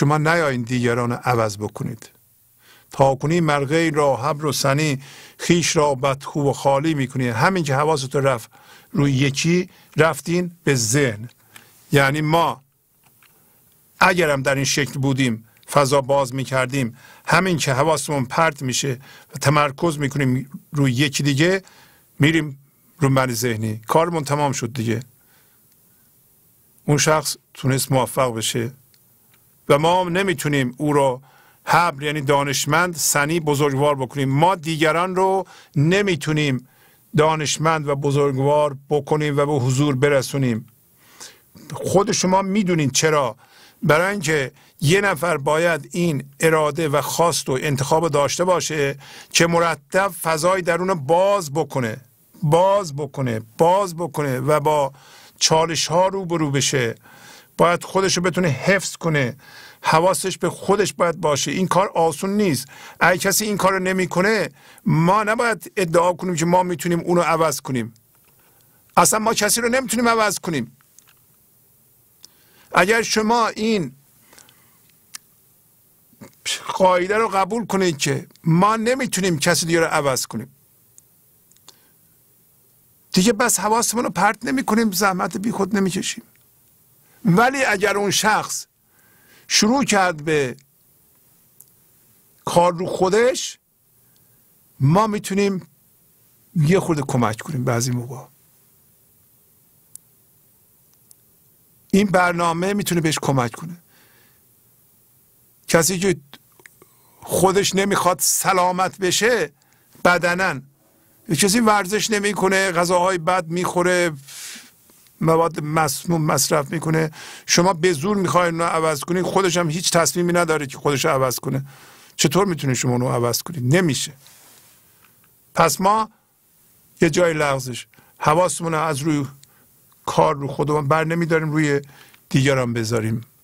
شما نیاین دیگران عوض بکنید تا کنی مرغی را حبر و سنی خیش را خوب و خالی میکنی همین که حواست رفت روی یکی رفتین به ذهن یعنی ما اگرم در این شکل بودیم فضا باز میکردیم همین که حواسمون پرت میشه و تمرکز میکنیم روی یکی دیگه میریم رو من ذهنی کارمون تمام شد دیگه اون شخص تونست موفق بشه و ما نمیتونیم او رو حبر یعنی دانشمند سنی بزرگوار بکنیم ما دیگران رو نمیتونیم دانشمند و بزرگوار بکنیم و به حضور برسونیم خود شما میدونید چرا برای اینکه یه نفر باید این اراده و خواست و انتخاب داشته باشه که مرتب فضای درون باز بکنه باز بکنه باز بکنه و با چالش ها برو بشه باید خودش رو بتونه حفظ کنه حواسش به خودش باید باشه این کار آسون نیست اگه کسی این کار رو نمیکنه ما نباید ادعا کنیم که ما میتونیم اونو عوض کنیم اصلا ما کسی رو نمیتونیم عوض کنیم اگر شما این قاعده رو قبول کنید که ما نمیتونیم کسی دیگه رو عوض کنیم دیگه بس حواسمون رو پرت نمی کنیم زحمت بیخود نمیکشیم ولی اگر اون شخص شروع کرد به کار رو خودش ما میتونیم یه خورده کمک کنیم بعضی موقع این برنامه میتونه بهش کمک کنه کسی که خودش نمیخواد سلامت بشه بدنن کسی ورزش نمیکنه غذاهای بد میخوره مواد مسموم مصرف میکنه شما به زور میخواین اونو عوض کنید خودش هم هیچ تصمیمی نداره که خودش عوض کنه چطور میتونه شما اونو عوض کنید نمیشه پس ما یه جای لغزش حواسمون از روی کار رو خودمون بر نمیداریم روی دیگران بذاریم